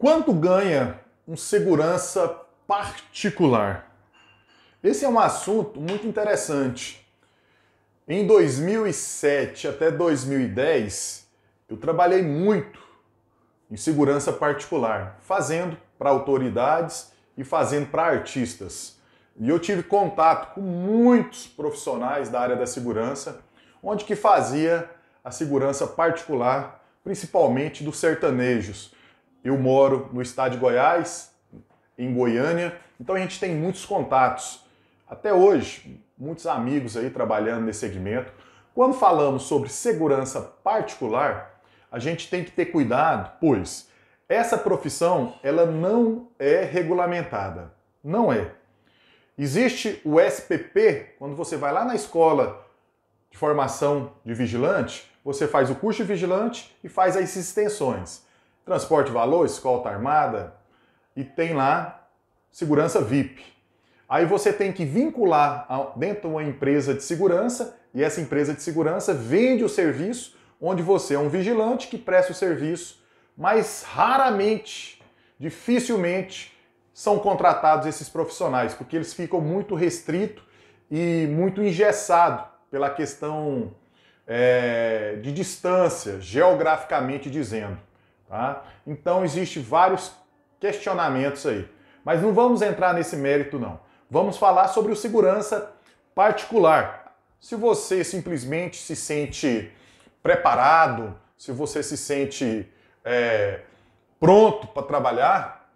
Quanto ganha um segurança particular? Esse é um assunto muito interessante. Em 2007 até 2010, eu trabalhei muito em segurança particular, fazendo para autoridades e fazendo para artistas. E eu tive contato com muitos profissionais da área da segurança, onde que fazia a segurança particular, principalmente dos sertanejos eu moro no estado de Goiás, em Goiânia, então a gente tem muitos contatos. Até hoje, muitos amigos aí trabalhando nesse segmento. Quando falamos sobre segurança particular, a gente tem que ter cuidado, pois essa profissão ela não é regulamentada. Não é. Existe o SPP, quando você vai lá na escola de formação de vigilante, você faz o curso de vigilante e faz as extensões transporte valor, escolta armada, e tem lá segurança VIP. Aí você tem que vincular dentro de uma empresa de segurança e essa empresa de segurança vende o serviço onde você é um vigilante que presta o serviço, mas raramente, dificilmente são contratados esses profissionais, porque eles ficam muito restrito e muito engessado pela questão é, de distância, geograficamente dizendo. Tá? Então existe vários questionamentos aí. Mas não vamos entrar nesse mérito não. Vamos falar sobre o segurança particular. Se você simplesmente se sente preparado, se você se sente é, pronto para trabalhar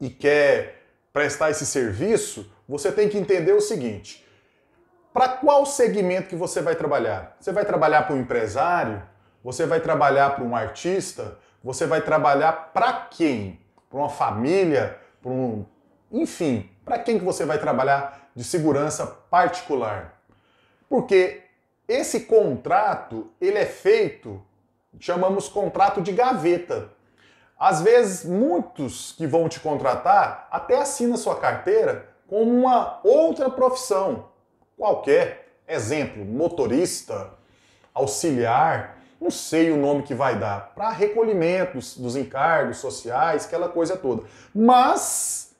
e quer prestar esse serviço, você tem que entender o seguinte: para qual segmento que você vai trabalhar? Você vai trabalhar para um empresário? Você vai trabalhar para um artista? Você vai trabalhar para quem? Para uma família? Para um. Enfim, para quem que você vai trabalhar de segurança particular? Porque esse contrato, ele é feito, chamamos contrato de gaveta. Às vezes, muitos que vão te contratar até assinam sua carteira com uma outra profissão, qualquer. Exemplo, motorista, auxiliar, não sei o nome que vai dar, para recolhimentos dos encargos sociais, aquela coisa toda. Mas,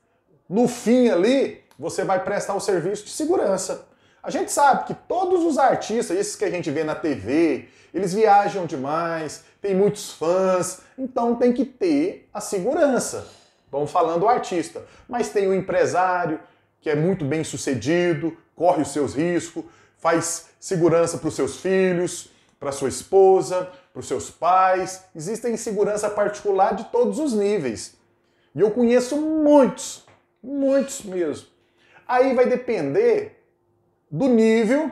no fim ali, você vai prestar o serviço de segurança. A gente sabe que todos os artistas, esses que a gente vê na TV, eles viajam demais, tem muitos fãs, então tem que ter a segurança. Vamos falando o artista, mas tem o empresário que é muito bem sucedido, corre os seus riscos, faz segurança para os seus filhos, para sua esposa, para os seus pais. Existe insegurança particular de todos os níveis. E eu conheço muitos, muitos mesmo. Aí vai depender do nível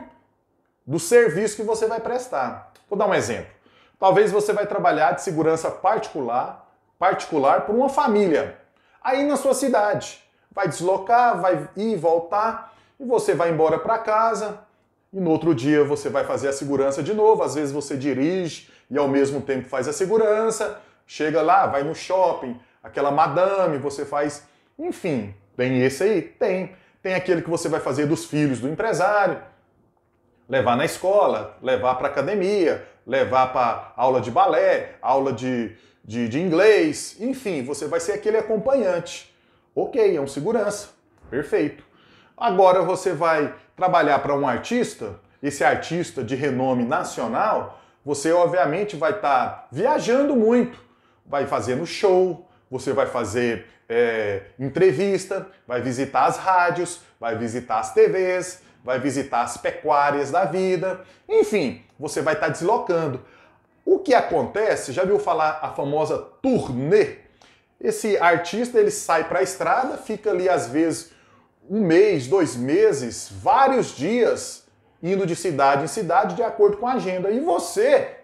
do serviço que você vai prestar. Vou dar um exemplo. Talvez você vai trabalhar de segurança particular, particular por uma família, aí na sua cidade. Vai deslocar, vai ir e voltar, e você vai embora para casa, e no outro dia você vai fazer a segurança de novo. Às vezes você dirige e ao mesmo tempo faz a segurança, chega lá, vai no shopping, aquela madame, você faz. Enfim, tem esse aí? Tem. Tem aquele que você vai fazer dos filhos do empresário, levar na escola, levar para academia, levar para aula de balé, aula de, de, de inglês, enfim, você vai ser aquele acompanhante. Ok, é um segurança. Perfeito. Agora você vai trabalhar para um artista, esse artista de renome nacional, você obviamente vai estar tá viajando muito, vai fazendo show, você vai fazer é, entrevista, vai visitar as rádios, vai visitar as TVs, vai visitar as pecuárias da vida, enfim, você vai estar tá deslocando. O que acontece, já viu falar a famosa turnê? Esse artista ele sai para a estrada, fica ali às vezes um mês, dois meses, vários dias indo de cidade em cidade de acordo com a agenda. E você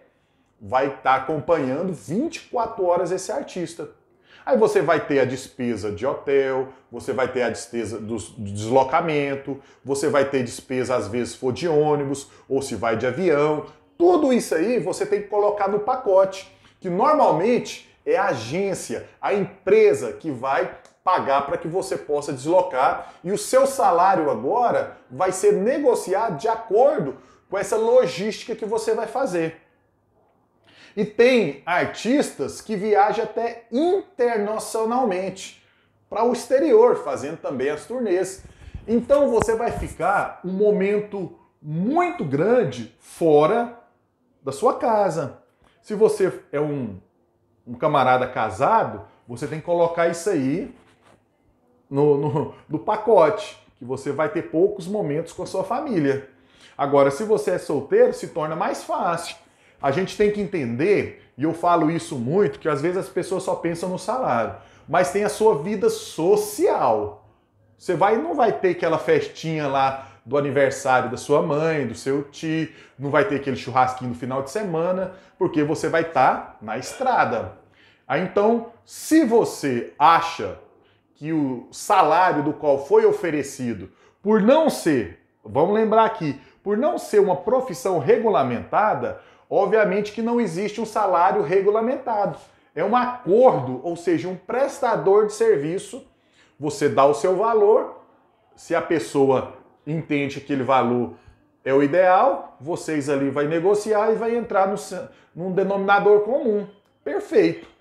vai estar tá acompanhando 24 horas esse artista. Aí você vai ter a despesa de hotel, você vai ter a despesa do deslocamento, você vai ter despesa às vezes for de ônibus ou se vai de avião. Tudo isso aí você tem que colocar no pacote, que normalmente é a agência, a empresa que vai pagar para que você possa deslocar. E o seu salário agora vai ser negociado de acordo com essa logística que você vai fazer. E tem artistas que viajam até internacionalmente para o exterior, fazendo também as turnês. Então você vai ficar um momento muito grande fora da sua casa. Se você é um, um camarada casado, você tem que colocar isso aí no, no, do pacote, que você vai ter poucos momentos com a sua família. Agora, se você é solteiro, se torna mais fácil. A gente tem que entender, e eu falo isso muito, que às vezes as pessoas só pensam no salário, mas tem a sua vida social. Você vai não vai ter aquela festinha lá do aniversário da sua mãe, do seu tio, não vai ter aquele churrasquinho no final de semana, porque você vai estar tá na estrada. Aí, então, se você acha que o salário do qual foi oferecido, por não ser, vamos lembrar aqui, por não ser uma profissão regulamentada, obviamente que não existe um salário regulamentado. É um acordo, ou seja, um prestador de serviço, você dá o seu valor, se a pessoa entende que aquele valor é o ideal, vocês ali vai negociar e vai entrar no, num denominador comum. Perfeito.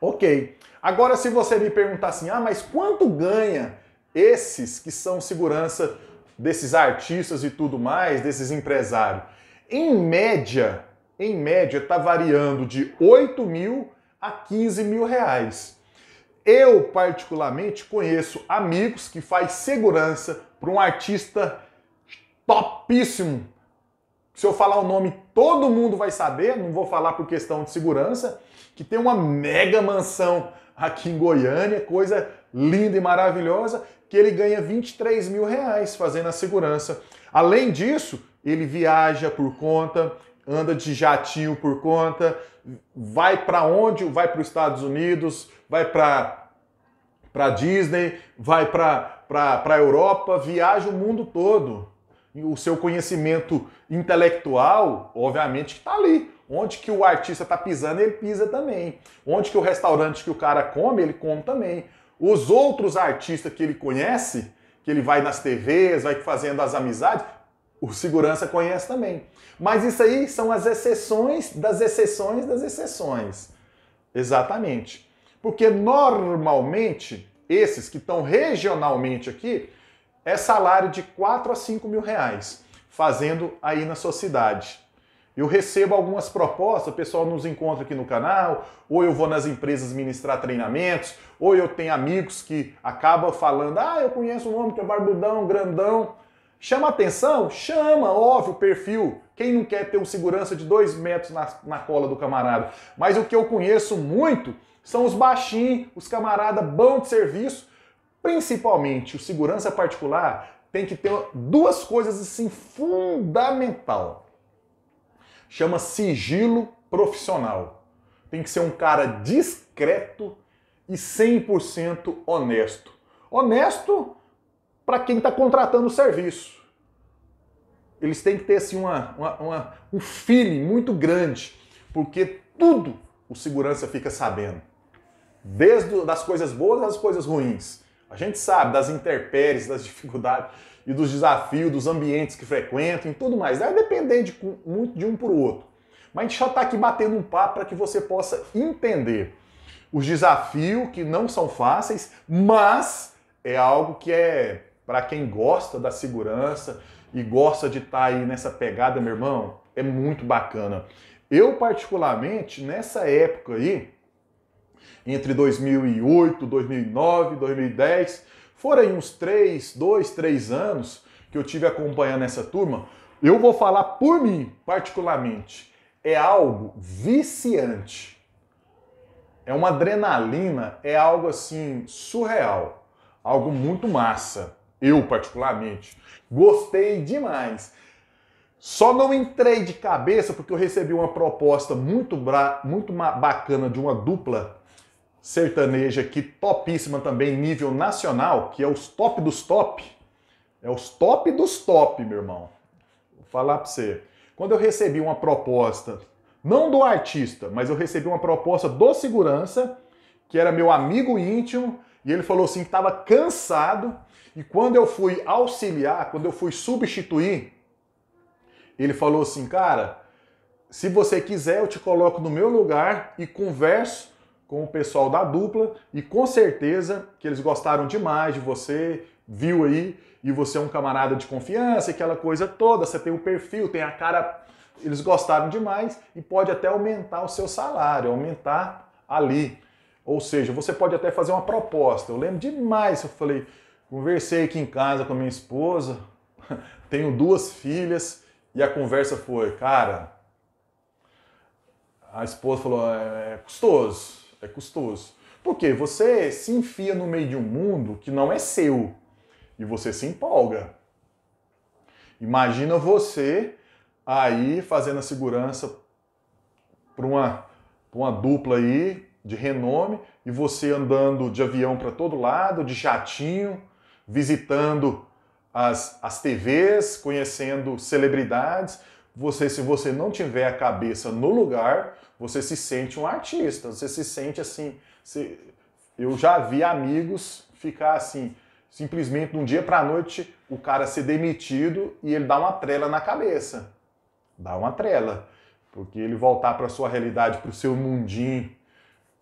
Ok. Agora, se você me perguntar assim, ah, mas quanto ganha esses que são segurança desses artistas e tudo mais, desses empresários? Em média, em média, está variando de 8 mil a 15 mil reais. Eu, particularmente, conheço amigos que faz segurança para um artista topíssimo se eu falar o nome, todo mundo vai saber, não vou falar por questão de segurança, que tem uma mega mansão aqui em Goiânia, coisa linda e maravilhosa, que ele ganha 23 mil reais fazendo a segurança. Além disso, ele viaja por conta, anda de jatinho por conta, vai para onde? Vai para os Estados Unidos, vai para para Disney, vai para a Europa, viaja o mundo todo o seu conhecimento intelectual, obviamente que está ali. Onde que o artista está pisando, ele pisa também. Onde que o restaurante que o cara come, ele come também. Os outros artistas que ele conhece, que ele vai nas TVs, vai fazendo as amizades, o segurança conhece também. Mas isso aí são as exceções das exceções das exceções. Exatamente. Porque normalmente, esses que estão regionalmente aqui, é salário de 4 a 5 mil reais, fazendo aí na sua cidade. Eu recebo algumas propostas, o pessoal nos encontra aqui no canal, ou eu vou nas empresas ministrar treinamentos, ou eu tenho amigos que acabam falando: ah, eu conheço um homem que é barbudão, grandão. Chama atenção? Chama, óbvio, perfil. Quem não quer ter um segurança de dois metros na, na cola do camarada? Mas o que eu conheço muito são os baixinhos, os camarada bom de serviço, Principalmente o segurança particular tem que ter duas coisas assim fundamental. Chama sigilo profissional. Tem que ser um cara discreto e 100% honesto. Honesto para quem está contratando o serviço. Eles têm que ter assim, uma, uma, uma, um feeling muito grande, porque tudo o segurança fica sabendo. Desde as coisas boas às coisas ruins. A gente sabe das intempéries, das dificuldades e dos desafios, dos ambientes que frequentam e tudo mais. Né? É dependente de, muito de um para o outro. Mas a gente só está aqui batendo um papo para que você possa entender os desafios que não são fáceis, mas é algo que é para quem gosta da segurança e gosta de estar tá aí nessa pegada, meu irmão, é muito bacana. Eu, particularmente, nessa época aí, entre 2008, 2009, 2010. Foram aí uns três, dois, três anos que eu tive acompanhando essa turma. Eu vou falar por mim, particularmente. É algo viciante. É uma adrenalina, é algo assim surreal. Algo muito massa. Eu, particularmente. Gostei demais. Só não entrei de cabeça porque eu recebi uma proposta muito, muito bacana de uma dupla sertaneja aqui topíssima também, nível nacional, que é os top dos top. É os top dos top, meu irmão. Vou falar para você. Quando eu recebi uma proposta, não do artista, mas eu recebi uma proposta do segurança, que era meu amigo íntimo, e ele falou assim que estava cansado, e quando eu fui auxiliar, quando eu fui substituir, ele falou assim, cara, se você quiser eu te coloco no meu lugar e converso com o pessoal da dupla e com certeza que eles gostaram demais de você, viu aí, e você é um camarada de confiança, aquela coisa toda, você tem o perfil, tem a cara, eles gostaram demais e pode até aumentar o seu salário, aumentar ali. Ou seja, você pode até fazer uma proposta. Eu lembro demais, eu falei, conversei aqui em casa com a minha esposa, tenho duas filhas e a conversa foi, cara, a esposa falou, é, é custoso é custoso. Porque você se enfia no meio de um mundo que não é seu e você se empolga. Imagina você aí fazendo a segurança para uma, uma dupla aí de renome e você andando de avião para todo lado, de jatinho, visitando as, as TVs, conhecendo celebridades você, se você não tiver a cabeça no lugar, você se sente um artista, você se sente assim. Se... Eu já vi amigos ficar assim, simplesmente de um dia para a noite, o cara ser demitido e ele dá uma trela na cabeça. Dá uma trela. Porque ele voltar para sua realidade, para o seu mundinho,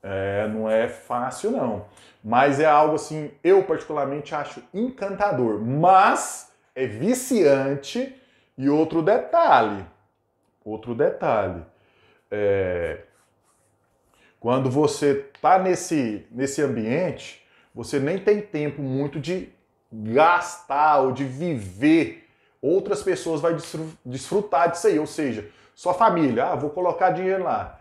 é, não é fácil não. Mas é algo assim, eu particularmente acho encantador, mas é viciante e outro detalhe, outro detalhe, é, quando você está nesse, nesse ambiente, você nem tem tempo muito de gastar ou de viver. Outras pessoas vão desfrutar disso aí, ou seja, sua família, ah, vou colocar dinheiro lá.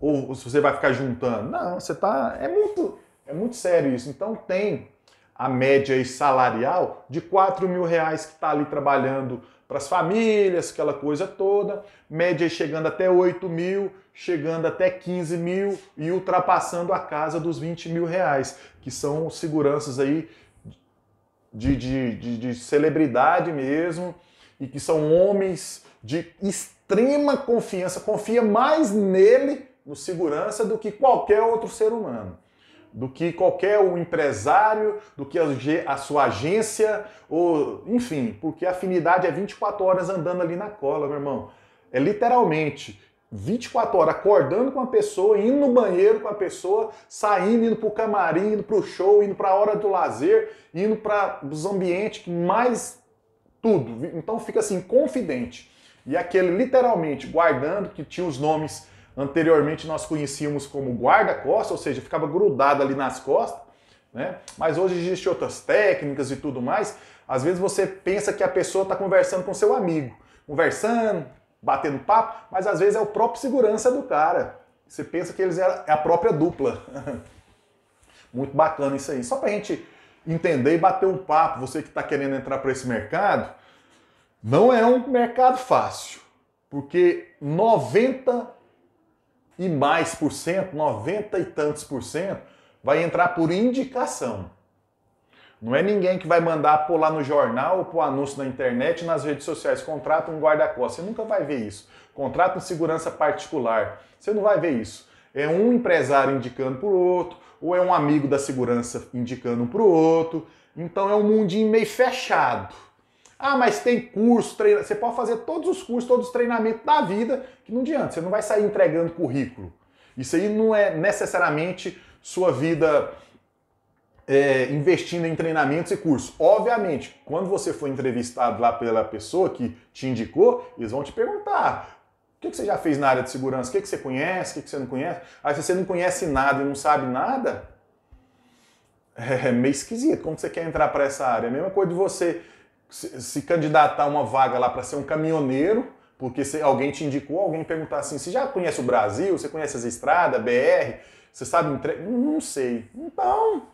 Ou você vai ficar juntando. Não, você tá. É muito, é muito sério isso. Então tem a média salarial de 4 mil reais que está ali trabalhando para as famílias, aquela coisa toda, média chegando até 8 mil, chegando até 15 mil e ultrapassando a casa dos 20 mil reais, que são seguranças aí de, de, de, de celebridade mesmo, e que são homens de extrema confiança, confia mais nele, no segurança, do que qualquer outro ser humano do que qualquer um empresário, do que a, sua agência, ou enfim, porque a afinidade é 24 horas andando ali na cola, meu irmão. É literalmente 24 horas acordando com a pessoa, indo no banheiro com a pessoa, saindo, indo pro camarim, indo pro show, indo pra hora do lazer, indo para os ambientes que mais tudo. Então fica assim, confidente. E aquele literalmente guardando que tinha os nomes Anteriormente nós conhecíamos como guarda-costas, ou seja, ficava grudado ali nas costas, né? Mas hoje existem outras técnicas e tudo mais. Às vezes você pensa que a pessoa está conversando com seu amigo, conversando, batendo papo, mas às vezes é o próprio segurança do cara. Você pensa que eles é, é a própria dupla. Muito bacana isso aí. Só para a gente entender e bater um papo, você que está querendo entrar para esse mercado, não é um mercado fácil, porque 90 e mais por cento, 90 e tantos por cento, vai entrar por indicação. Não é ninguém que vai mandar pôr lá no jornal, ou pôr anúncio na internet, nas redes sociais, contrata um guarda-costas. Você nunca vai ver isso. Contrata um segurança particular. Você não vai ver isso. É um empresário indicando para o outro, ou é um amigo da segurança indicando para o outro. Então é um mundinho meio fechado. Ah, mas tem curso, treina. Você pode fazer todos os cursos, todos os treinamentos da vida, que não adianta, você não vai sair entregando currículo. Isso aí não é necessariamente sua vida é, investindo em treinamentos e cursos. Obviamente, quando você for entrevistado lá pela pessoa que te indicou, eles vão te perguntar o que você já fez na área de segurança? O que você conhece? O que você não conhece? Aí, se você não conhece nada e não sabe nada, é meio esquisito. Como você quer entrar para essa área? É a mesma coisa de você se, se candidatar uma vaga lá para ser um caminhoneiro, porque se alguém te indicou, alguém perguntar assim: você já conhece o Brasil? Você conhece as estradas, BR? Você sabe entre... Não sei. Então,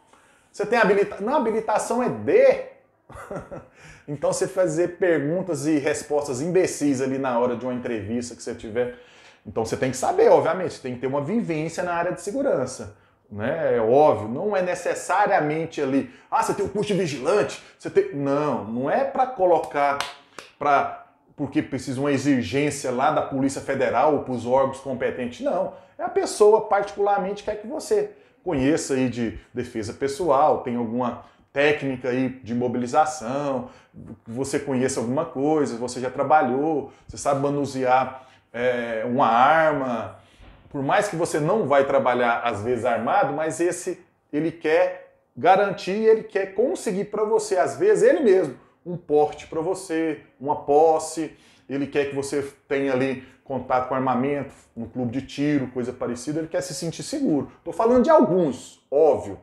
você tem habilitação. Não, habilitação é D. então, você fazer perguntas e respostas imbecis ali na hora de uma entrevista que você tiver. Então, você tem que saber, obviamente, tem que ter uma vivência na área de segurança né? É óbvio, não é necessariamente ali, ah, você tem o custo de vigilante, você tem. Não, não é para colocar para porque precisa uma exigência lá da Polícia Federal ou para os órgãos competentes. Não, é a pessoa particularmente quer que você conheça aí de defesa pessoal, tem alguma técnica aí de mobilização, você conheça alguma coisa, você já trabalhou, você sabe manusear é, uma arma, por mais que você não vai trabalhar às vezes armado, mas esse ele quer garantir, ele quer conseguir para você, às vezes ele mesmo, um porte para você, uma posse, ele quer que você tenha ali contato com armamento, no um clube de tiro, coisa parecida, ele quer se sentir seguro. Estou falando de alguns, óbvio.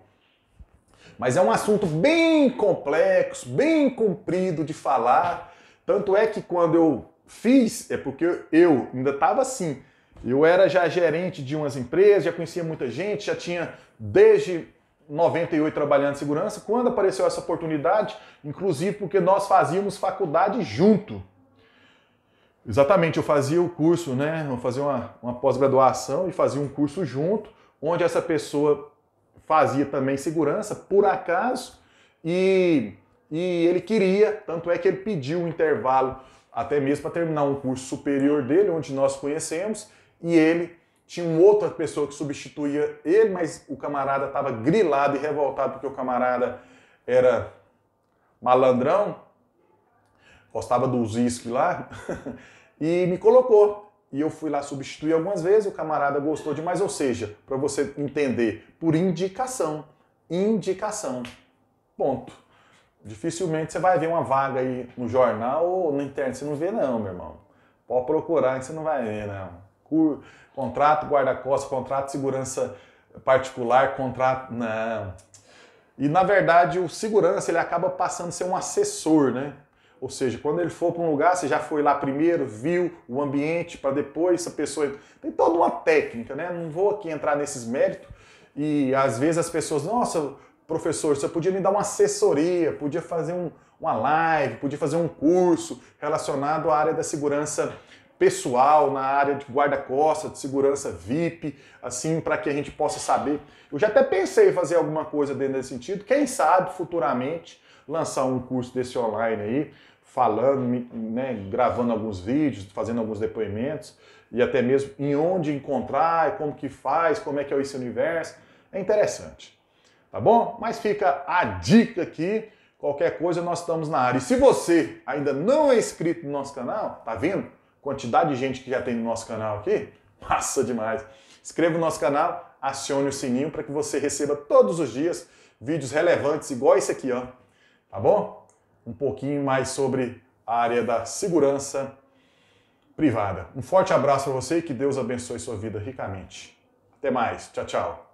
Mas é um assunto bem complexo, bem comprido de falar. Tanto é que quando eu fiz, é porque eu ainda estava assim, eu era já gerente de umas empresas, já conhecia muita gente, já tinha desde 98 trabalhando em segurança, quando apareceu essa oportunidade, inclusive porque nós fazíamos faculdade junto. Exatamente, eu fazia o curso, né? Eu fazia uma, uma pós-graduação e fazia um curso junto, onde essa pessoa fazia também segurança, por acaso, e, e ele queria, tanto é que ele pediu um intervalo até mesmo para terminar um curso superior dele, onde nós conhecemos, e ele tinha uma outra pessoa que substituía ele, mas o camarada estava grilado e revoltado porque o camarada era malandrão, gostava dos uísque lá, e me colocou. E eu fui lá substituir algumas vezes, o camarada gostou demais, ou seja, para você entender, por indicação. Indicação. Ponto. Dificilmente você vai ver uma vaga aí no jornal ou na internet, você não vê não, meu irmão. Pode procurar que você não vai ver, não cur, contrato guarda-costas, contrato segurança particular, contrato. Não. E na verdade o segurança ele acaba passando a ser um assessor, né? Ou seja, quando ele for para um lugar, você já foi lá primeiro, viu o ambiente, para depois essa pessoa. Tem toda uma técnica, né? Não vou aqui entrar nesses méritos. E às vezes as pessoas, nossa, professor, você podia me dar uma assessoria, podia fazer um, uma live, podia fazer um curso relacionado à área da segurança pessoal, na área de guarda-costas, de segurança VIP, assim, para que a gente possa saber. Eu já até pensei em fazer alguma coisa dentro desse sentido, quem sabe futuramente lançar um curso desse online aí, falando, né, gravando alguns vídeos, fazendo alguns depoimentos e até mesmo em onde encontrar, como que faz, como é que é esse universo. É interessante. Tá bom? Mas fica a dica aqui. Qualquer coisa nós estamos na área. E se você ainda não é inscrito no nosso canal, tá vendo? quantidade de gente que já tem no nosso canal aqui, massa demais. Inscreva no nosso canal, acione o sininho para que você receba todos os dias vídeos relevantes igual esse aqui, ó. Tá bom? Um pouquinho mais sobre a área da segurança privada. Um forte abraço para você e que Deus abençoe sua vida ricamente. Até mais. Tchau, tchau.